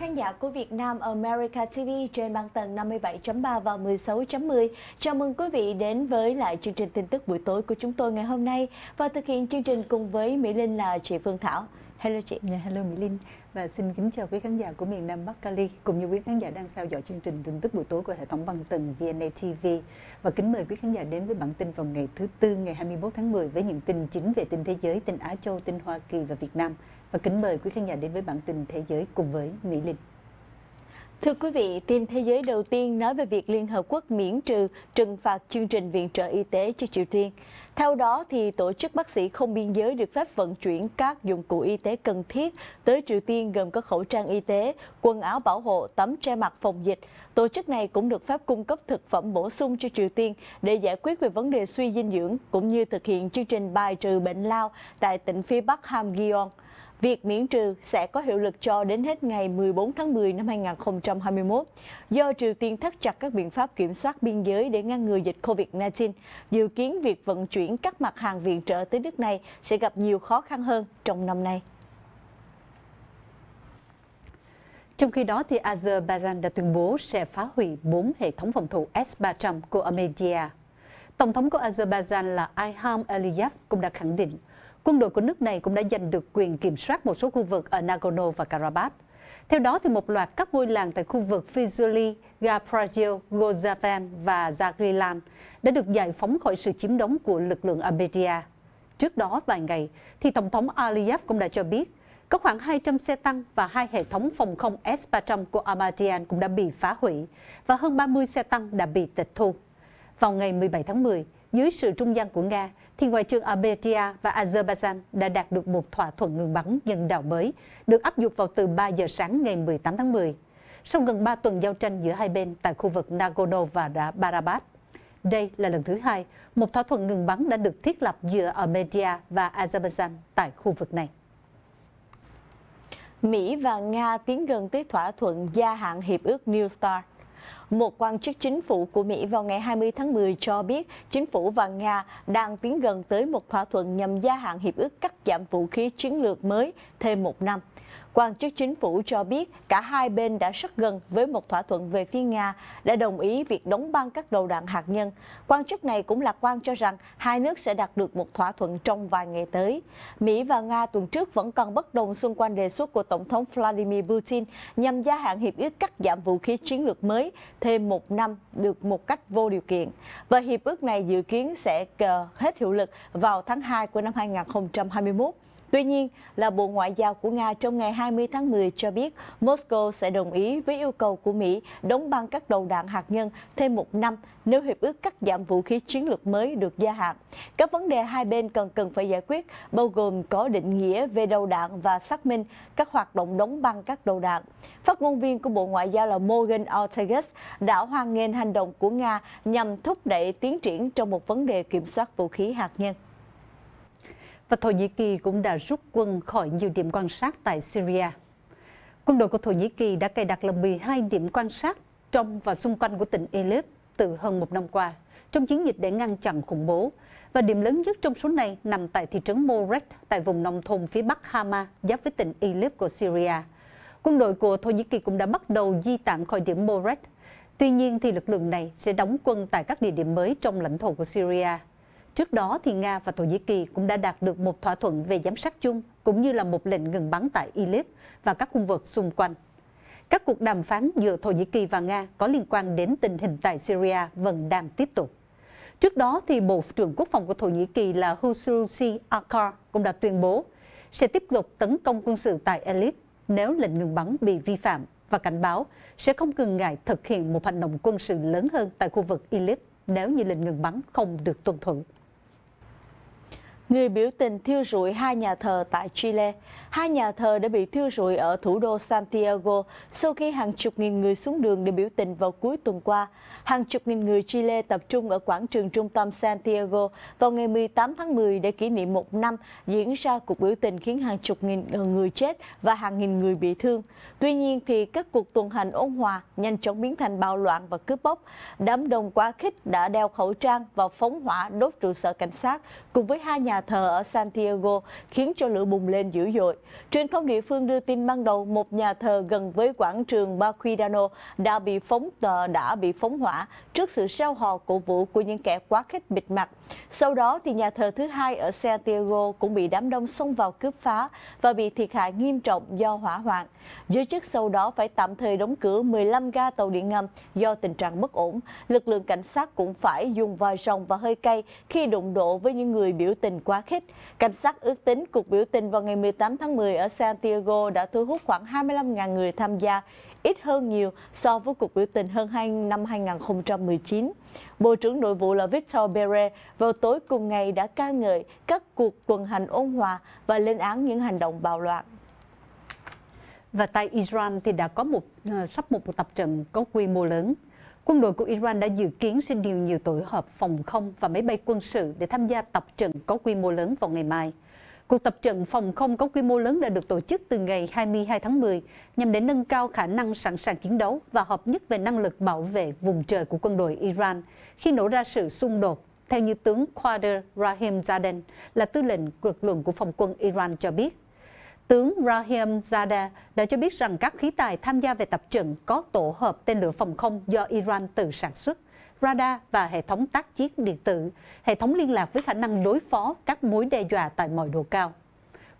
khán giả của Việt Nam America TV trên băng tần 57.3 và 16.10. Chào mừng quý vị đến với lại chương trình tin tức buổi tối của chúng tôi ngày hôm nay và thực hiện chương trình cùng với Mỹ Linh là chị Phương Thảo. Hello chị. Yeah, hello Mỹ Linh và xin kính chào quý khán giả của miền Nam Bắc Cali cũng như quý khán giả đang theo dõi chương trình tin tức buổi tối của hệ thống băng tần VNA TV và kính mời quý khán giả đến với bản tin vào ngày thứ tư ngày 21 tháng 10 với những tin chính về tin thế giới, tin Á Châu, tin Hoa Kỳ và Việt Nam và kính mời quý khán giả đến với bản tin thế giới cùng với Mỹ Linh. Thưa quý vị, tin thế giới đầu tiên nói về việc Liên Hợp Quốc miễn trừ trừng phạt chương trình viện trợ y tế cho Triều Tiên. Theo đó, thì Tổ chức Bác sĩ Không Biên giới được phép vận chuyển các dụng cụ y tế cần thiết tới Triều Tiên gồm có khẩu trang y tế, quần áo bảo hộ, tấm che mặt phòng dịch. Tổ chức này cũng được phép cung cấp thực phẩm bổ sung cho Triều Tiên để giải quyết về vấn đề suy dinh dưỡng cũng như thực hiện chương trình bài trừ bệnh lao tại tỉnh phía Bắc Hamgyong. Việc miễn trừ sẽ có hiệu lực cho đến hết ngày 14 tháng 10 năm 2021 do Triều Tiên thắt chặt các biện pháp kiểm soát biên giới để ngăn ngừa dịch COVID-19. Dự kiến việc vận chuyển các mặt hàng viện trợ tới nước này sẽ gặp nhiều khó khăn hơn trong năm nay. Trong khi đó, thì Azerbaijan đã tuyên bố sẽ phá hủy 4 hệ thống phòng thủ S-300 của Armenia. Tổng thống của Azerbaijan là Ilham Aliyev cũng đã khẳng định quân đội của nước này cũng đã giành được quyền kiểm soát một số khu vực ở Nagorno và Karabakh. Theo đó, thì một loạt các ngôi làng tại khu vực Fizuli, Gaprazio, Gozavan và Zagrilan đã được giải phóng khỏi sự chiếm đóng của lực lượng Armenia. Trước đó vài ngày, thì Tổng thống Aliyev cũng đã cho biết có khoảng 200 xe tăng và hai hệ thống phòng không S-300 của Armadian cũng đã bị phá hủy và hơn 30 xe tăng đã bị tịch thu. Vào ngày 17 tháng 10, dưới sự trung gian của Nga, thì Ngoại trưởng Armenia và Azerbaijan đã đạt được một thỏa thuận ngừng bắn nhân đạo mới, được áp dụng vào từ 3 giờ sáng ngày 18 tháng 10, sau gần 3 tuần giao tranh giữa hai bên tại khu vực Nagorno và barabat Đây là lần thứ hai một thỏa thuận ngừng bắn đã được thiết lập giữa Armenia và Azerbaijan tại khu vực này. Mỹ và Nga tiến gần tới thỏa thuận gia hạn hiệp ước New START. Một quan chức chính phủ của Mỹ vào ngày 20 tháng 10 cho biết chính phủ và Nga đang tiến gần tới một thỏa thuận nhằm gia hạn hiệp ước cắt giảm vũ khí chiến lược mới thêm một năm. Quan chức chính phủ cho biết cả hai bên đã rất gần với một thỏa thuận về phía Nga đã đồng ý việc đóng băng các đầu đạn hạt nhân. Quan chức này cũng lạc quan cho rằng hai nước sẽ đạt được một thỏa thuận trong vài ngày tới. Mỹ và Nga tuần trước vẫn còn bất đồng xung quanh đề xuất của Tổng thống Vladimir Putin nhằm gia hạn hiệp ước cắt giảm vũ khí chiến lược mới thêm một năm được một cách vô điều kiện. Và hiệp ước này dự kiến sẽ hết hiệu lực vào tháng 2 của năm 2021. Tuy nhiên, là Bộ Ngoại giao của Nga trong ngày 20 tháng 10 cho biết Moscow sẽ đồng ý với yêu cầu của Mỹ đóng băng các đầu đạn hạt nhân thêm một năm nếu hiệp ước cắt giảm vũ khí chiến lược mới được gia hạn. Các vấn đề hai bên cần cần phải giải quyết bao gồm có định nghĩa về đầu đạn và xác minh các hoạt động đóng băng các đầu đạn. Phát ngôn viên của Bộ Ngoại giao là Morgan Ortegas đã hoan nghênh hành động của Nga nhằm thúc đẩy tiến triển trong một vấn đề kiểm soát vũ khí hạt nhân và Thổ Nhĩ Kỳ cũng đã rút quân khỏi nhiều điểm quan sát tại Syria. Quân đội của Thổ Nhĩ Kỳ đã cài đặt là 12 điểm quan sát trong và xung quanh của tỉnh Idlib từ hơn một năm qua trong chiến dịch để ngăn chặn khủng bố. Và điểm lớn nhất trong số này nằm tại thị trấn Morek tại vùng nông thôn phía bắc Hama giáp với tỉnh Idlib của Syria. Quân đội của Thổ Nhĩ Kỳ cũng đã bắt đầu di tản khỏi điểm Morek. Tuy nhiên thì lực lượng này sẽ đóng quân tại các địa điểm mới trong lãnh thổ của Syria. Trước đó, thì Nga và Thổ Nhĩ Kỳ cũng đã đạt được một thỏa thuận về giám sát chung, cũng như là một lệnh ngừng bắn tại Idlib và các khu vực xung quanh. Các cuộc đàm phán giữa Thổ Nhĩ Kỳ và Nga có liên quan đến tình hình tại Syria vẫn đang tiếp tục. Trước đó, thì Bộ trưởng Quốc phòng của Thổ Nhĩ Kỳ là Hulusi Akar cũng đã tuyên bố sẽ tiếp tục tấn công quân sự tại Idlib nếu lệnh ngừng bắn bị vi phạm và cảnh báo sẽ không ngừng ngại thực hiện một hành động quân sự lớn hơn tại khu vực Idlib nếu như lệnh ngừng bắn không được tuân thủ. Người biểu tình thiêu rụi hai nhà thờ tại Chile. Hai nhà thờ đã bị thiêu rụi ở thủ đô Santiago sau khi hàng chục nghìn người xuống đường để biểu tình vào cuối tuần qua. Hàng chục nghìn người Chile tập trung ở quảng trường trung tâm Santiago vào ngày 18 tháng 10 để kỷ niệm một năm diễn ra cuộc biểu tình khiến hàng chục nghìn ờ, người chết và hàng nghìn người bị thương. Tuy nhiên, thì các cuộc tuần hành ôn hòa nhanh chóng biến thành bạo loạn và cướp bóc. Đám đông quá khích đã đeo khẩu trang và phóng hỏa đốt trụ sở cảnh sát cùng với hai nhà nhà thờ ở Santiago khiến cho lửa bùng lên dữ dội. Truyền thông địa phương đưa tin ban đầu một nhà thờ gần với quảng trường Baquidano đã bị phóng ờ, đã bị phóng hỏa trước sự sao hò cổ vũ của những kẻ quá khích bịt mặt. Sau đó thì nhà thờ thứ hai ở Santiago cũng bị đám đông xông vào cướp phá và bị thiệt hại nghiêm trọng do hỏa hoạn. Giới chức sau đó phải tạm thời đóng cửa 15 ga tàu điện ngầm do tình trạng bất ổn. Lực lượng cảnh sát cũng phải dùng vòi rồng và hơi cay khi đụng độ với những người biểu tình quá khích. Cảnh sát ước tính cuộc biểu tình vào ngày 18 tháng 10 ở Santiago đã thu hút khoảng 25.000 người tham gia, ít hơn nhiều so với cuộc biểu tình hơn 2 năm 2019. Bộ trưởng Nội vụ là Victor Beret vào tối cùng ngày đã ca ngợi các cuộc tuần hành ôn hòa và lên án những hành động bạo loạn. Và tại Israel thì đã có một ờ, sắp một tập trận có quy mô lớn Quân đội của Iran đã dự kiến sẽ điều nhiều tổ hợp phòng không và máy bay quân sự để tham gia tập trận có quy mô lớn vào ngày mai. Cuộc tập trận phòng không có quy mô lớn đã được tổ chức từ ngày 22 tháng 10 nhằm để nâng cao khả năng sẵn sàng chiến đấu và hợp nhất về năng lực bảo vệ vùng trời của quân đội Iran khi nổ ra sự xung đột, theo như tướng Quader Rahim Zaden là tư lệnh lực lượng của phòng quân Iran cho biết tướng Rahim Zadeh đã cho biết rằng các khí tài tham gia về tập trận có tổ hợp tên lửa phòng không do Iran tự sản xuất, radar và hệ thống tác chiến điện tử, hệ thống liên lạc với khả năng đối phó các mối đe dọa tại mọi độ cao.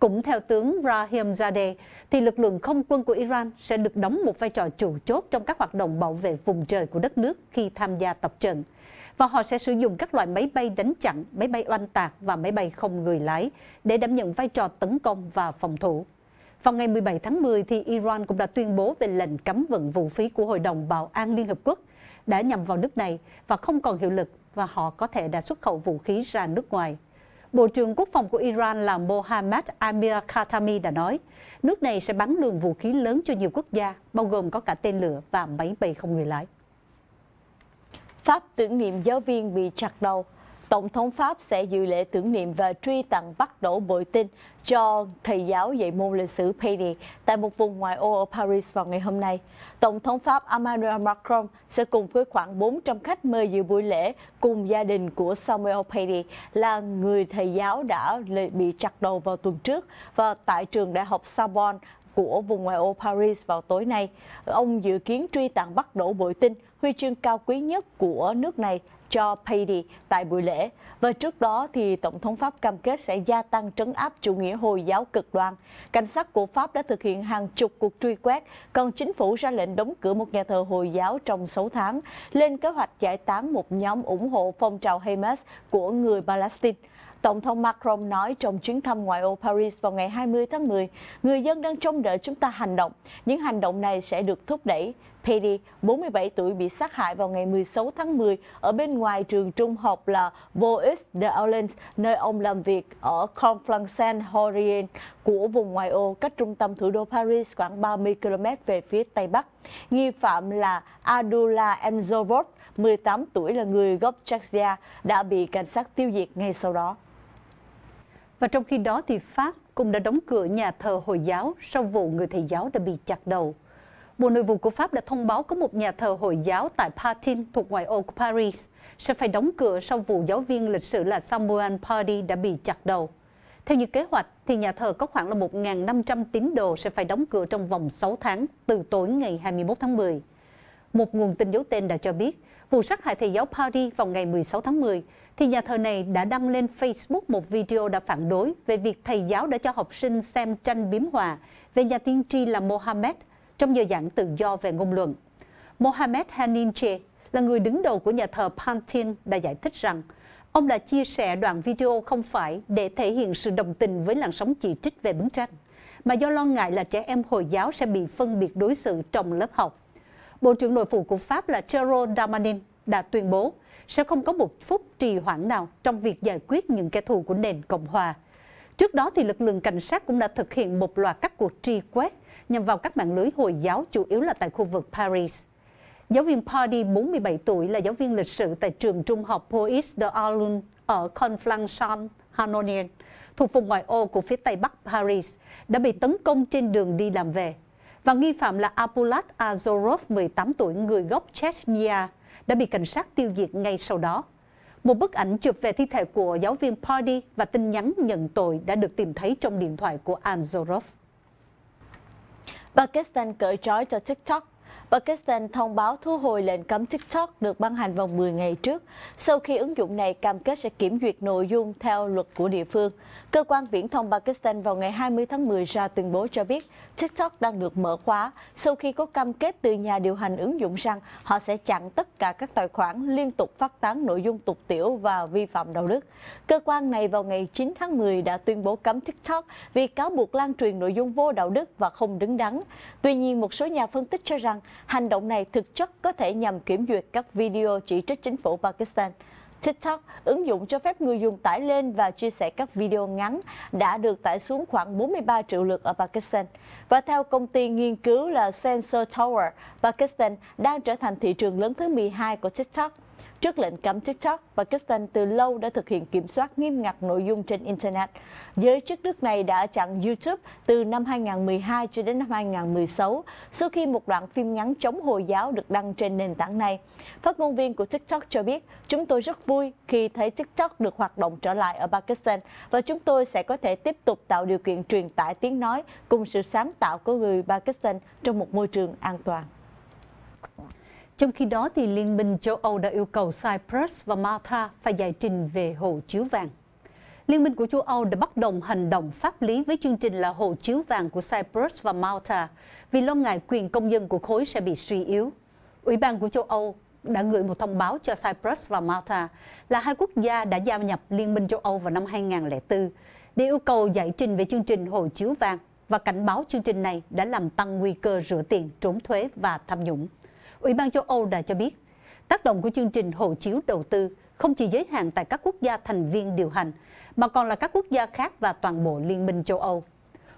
Cũng theo tướng Rahim Zadeh, thì lực lượng không quân của Iran sẽ được đóng một vai trò chủ chốt trong các hoạt động bảo vệ vùng trời của đất nước khi tham gia tập trận. Và họ sẽ sử dụng các loại máy bay đánh chặn, máy bay oanh tạc và máy bay không người lái để đảm nhận vai trò tấn công và phòng thủ. Vào ngày 17 tháng 10, thì Iran cũng đã tuyên bố về lệnh cấm vận vũ khí của Hội đồng Bảo an Liên Hợp Quốc đã nhằm vào nước này và không còn hiệu lực và họ có thể đã xuất khẩu vũ khí ra nước ngoài. Bộ trưởng Quốc phòng của Iran là Mohammad Amir Khatami đã nói, nước này sẽ bắn luồng vũ khí lớn cho nhiều quốc gia, bao gồm có cả tên lửa và máy bay không người lái. Pháp tưởng niệm giáo viên bị chặt đầu Tổng thống Pháp sẽ dự lễ tưởng niệm và truy tặng bắt đổ bội tinh cho thầy giáo dạy môn lịch sử Penny tại một vùng ngoài ô ở Paris vào ngày hôm nay. Tổng thống Pháp Emmanuel Macron sẽ cùng với khoảng 400 khách mời dự buổi lễ cùng gia đình của Samuel Penny là người thầy giáo đã bị chặt đầu vào tuần trước và tại trường đại học Sorbonne của vùng ngoại ô Paris vào tối nay. Ông dự kiến truy tặng bắt đổ bội tinh, huy chương cao quý nhất của nước này cho Paddy tại buổi lễ. Và trước đó, thì Tổng thống Pháp cam kết sẽ gia tăng trấn áp chủ nghĩa Hồi giáo cực đoan. Cảnh sát của Pháp đã thực hiện hàng chục cuộc truy quét, còn chính phủ ra lệnh đóng cửa một nhà thờ Hồi giáo trong 6 tháng, lên kế hoạch giải tán một nhóm ủng hộ phong trào Hamas của người Palestine. Tổng thống Macron nói trong chuyến thăm ngoại ô Paris vào ngày 20 tháng 10, người dân đang trông đợi chúng ta hành động. Những hành động này sẽ được thúc đẩy Katie, 47 tuổi bị sát hại vào ngày 16 tháng 10 ở bên ngoài trường trung học là Bois de Orleans, nơi ông làm việc ở Conflans Horien của vùng ngoại ô cách trung tâm thủ đô Paris khoảng 30 km về phía Tây Bắc. Nghi phạm là Adula Enzovot, 18 tuổi là người gốc Czechia, đã bị cảnh sát tiêu diệt ngay sau đó. Và trong khi đó thì Pháp cũng đã đóng cửa nhà thờ Hồi giáo sau vụ người thầy giáo đã bị chặt đầu. Bộ Nội vụ của Pháp đã thông báo có một nhà thờ Hồi giáo tại Patin thuộc ngoại ô của Paris sẽ phải đóng cửa sau vụ giáo viên lịch sử là Samuel Pardy đã bị chặt đầu. Theo như kế hoạch, thì nhà thờ có khoảng là 1.500 tín đồ sẽ phải đóng cửa trong vòng 6 tháng từ tối ngày 21 tháng 10. Một nguồn tin giấu tên đã cho biết, vụ sát hại thầy giáo Paris vào ngày 16 tháng 10, thì nhà thờ này đã đăng lên Facebook một video đã phản đối về việc thầy giáo đã cho học sinh xem tranh biếm họa về nhà tiên tri là Mohammed trong giờ giảng tự do về ngôn luận. Mohamed Haninche là người đứng đầu của nhà thờ Pantin đã giải thích rằng ông đã chia sẻ đoạn video không phải để thể hiện sự đồng tình với làn sóng chỉ trích về bức tranh, mà do lo ngại là trẻ em Hồi giáo sẽ bị phân biệt đối xử trong lớp học. Bộ trưởng Nội vụ của Pháp là Gerald Darmanin đã tuyên bố sẽ không có một phút trì hoãn nào trong việc giải quyết những kẻ thù của nền Cộng hòa – Trước đó, thì lực lượng cảnh sát cũng đã thực hiện một loạt các cuộc tri quét nhằm vào các mạng lưới Hồi giáo, chủ yếu là tại khu vực Paris. Giáo viên Pardy, 47 tuổi, là giáo viên lịch sử tại trường trung học Pois de Alun ở Conflans-Champs, Hanonin, thuộc vùng ngoại ô của phía tây bắc Paris, đã bị tấn công trên đường đi làm về. Và nghi phạm là Apulat Azorov, 18 tuổi, người gốc Chechnya, đã bị cảnh sát tiêu diệt ngay sau đó. Một bức ảnh chụp về thi thể của giáo viên Pardy và tin nhắn nhận tội đã được tìm thấy trong điện thoại của Anzorov. Pakistan cởi trói cho TikTok Pakistan thông báo thu hồi lệnh cấm TikTok được ban hành vòng 10 ngày trước, sau khi ứng dụng này cam kết sẽ kiểm duyệt nội dung theo luật của địa phương. Cơ quan viễn thông Pakistan vào ngày 20 tháng 10 ra tuyên bố cho biết TikTok đang được mở khóa sau khi có cam kết từ nhà điều hành ứng dụng rằng họ sẽ chặn tất cả các tài khoản liên tục phát tán nội dung tục tiểu và vi phạm đạo đức. Cơ quan này vào ngày 9 tháng 10 đã tuyên bố cấm TikTok vì cáo buộc lan truyền nội dung vô đạo đức và không đứng đắn. Tuy nhiên, một số nhà phân tích cho rằng Hành động này thực chất có thể nhằm kiểm duyệt các video chỉ trích chính phủ Pakistan. TikTok, ứng dụng cho phép người dùng tải lên và chia sẻ các video ngắn đã được tải xuống khoảng 43 triệu lượt ở Pakistan. Và theo công ty nghiên cứu là Sensor Tower, Pakistan đang trở thành thị trường lớn thứ 12 của TikTok. Trước lệnh cấm TikTok, Pakistan từ lâu đã thực hiện kiểm soát nghiêm ngặt nội dung trên Internet. Giới chức nước này đã chặn YouTube từ năm 2012 cho đến năm 2016, sau khi một đoạn phim ngắn chống Hồi giáo được đăng trên nền tảng này. Phát ngôn viên của TikTok cho biết, chúng tôi rất vui khi thấy TikTok được hoạt động trở lại ở Pakistan và chúng tôi sẽ có thể tiếp tục tạo điều kiện truyền tải tiếng nói cùng sự sáng tạo của người Pakistan trong một môi trường an toàn. Trong khi đó, thì Liên minh châu Âu đã yêu cầu Cyprus và Malta phải giải trình về hộ chiếu vàng. Liên minh của châu Âu đã bắt đầu hành động pháp lý với chương trình là hộ chiếu vàng của Cyprus và Malta vì lo ngại quyền công dân của khối sẽ bị suy yếu. Ủy ban của châu Âu đã gửi một thông báo cho Cyprus và Malta là hai quốc gia đã gia nhập Liên minh châu Âu vào năm 2004 để yêu cầu giải trình về chương trình hộ chiếu vàng và cảnh báo chương trình này đã làm tăng nguy cơ rửa tiền, trốn thuế và tham nhũng. Ủy ban châu Âu đã cho biết, tác động của chương trình hộ chiếu đầu tư không chỉ giới hạn tại các quốc gia thành viên điều hành, mà còn là các quốc gia khác và toàn bộ Liên minh châu Âu.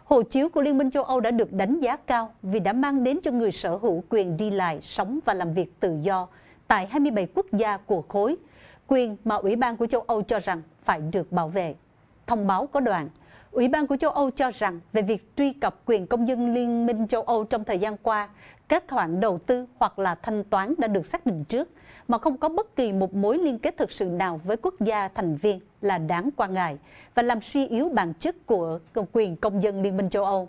Hộ chiếu của Liên minh châu Âu đã được đánh giá cao vì đã mang đến cho người sở hữu quyền đi lại, sống và làm việc tự do tại 27 quốc gia của khối, quyền mà Ủy ban của châu Âu cho rằng phải được bảo vệ. Thông báo có đoạn Ủy ban của châu Âu cho rằng về việc truy cập quyền công dân Liên minh châu Âu trong thời gian qua, các khoản đầu tư hoặc là thanh toán đã được xác định trước mà không có bất kỳ một mối liên kết thực sự nào với quốc gia thành viên là đáng quan ngại và làm suy yếu bản chất của quyền công dân Liên minh châu Âu.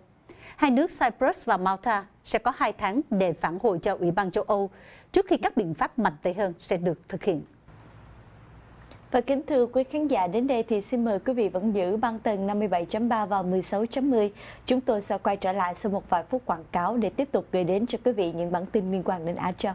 Hai nước Cyprus và Malta sẽ có hai tháng để phản hồi cho Ủy ban châu Âu trước khi các biện pháp mạnh tay hơn sẽ được thực hiện. Và kính thưa quý khán giả, đến đây thì xin mời quý vị vẫn giữ băng tầng 57.3 và 16.10. Chúng tôi sẽ quay trở lại sau một vài phút quảng cáo để tiếp tục gửi đến cho quý vị những bản tin liên quan đến Á Châu.